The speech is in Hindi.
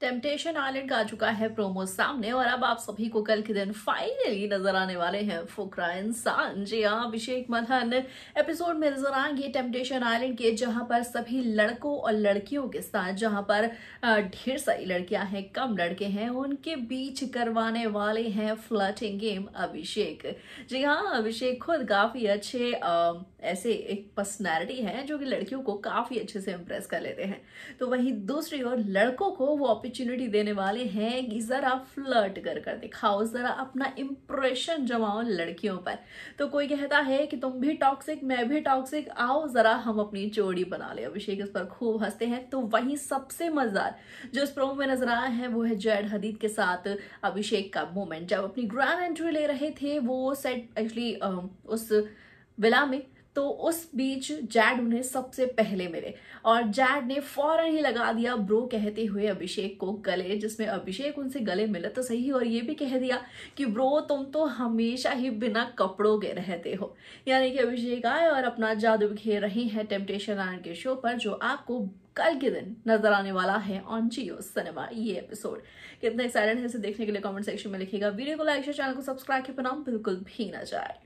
टेम्पटेशन आइलैंड का आ चुका है प्रोमो सामने और अब आप सभी को कल के दिन फाइनली नजर आने वाले हैं फुकरा इंसान जी हाँ अभिषेक मल्हन एपिसोड में नजर आएंगे टेम्पटेशन आइलैंड के जहां पर सभी लड़कों और लड़कियों के साथ जहां पर ढेर सारी लड़कियां हैं कम लड़के हैं उनके बीच करवाने वाले हैं फ्लटिंग गेम अभिषेक जी हाँ अभिषेक खुद काफी अच्छे आ, ऐसे एक पर्सनैलिटी है जो कि लड़कियों को काफी अच्छे से इम्प्रेस कर लेते हैं तो वही दूसरी ओर लड़कों को वो अपॉर्चुनिटी देने वाले हैं कि ज़रा फ्लर्ट कर कर दिखाओ ज़रा अपना इम्प्रेशन जमाओ लड़कियों पर तो कोई कहता है कि तुम भी टॉक्सिक मैं भी टॉक्सिक आओ ज़रा हम अपनी जोड़ी बना ले अभिषेक इस पर खूब हंसते हैं तो वहीं सबसे मजेदार जो इस प्रोमो में नजर आया है वो है जैड हदीद के साथ अभिषेक का मोमेंट जब अपनी ग्रैंड एंट्री ले रहे थे वो सेट एक्चुअली उस विला में तो उस बीच जैड उन्हें सबसे पहले मिले और जैड ने फौरन ही लगा दिया ब्रो कहते हुए अभिषेक को गले जिसमें अभिषेक उनसे गले मिला तो सही और ये भी कह दिया कि ब्रो तुम तो हमेशा ही बिना कपड़ों के रहते हो यानी कि अभिषेक आए और अपना जादू बिखेर रहे हैं टेम्पटेशन आयन के शो पर जो आपको कल के दिन नजर आने वाला है ऑन जियो सिनेमा ये एपिसोड कितना एक्साइटेड है इसे देखने के लिए कमेंट सेक्शन में लिखिएगा वीडियो को लाइक शेयर चैनल को सब्सक्राइब के बनाओ बिल्कुल भी ना जाए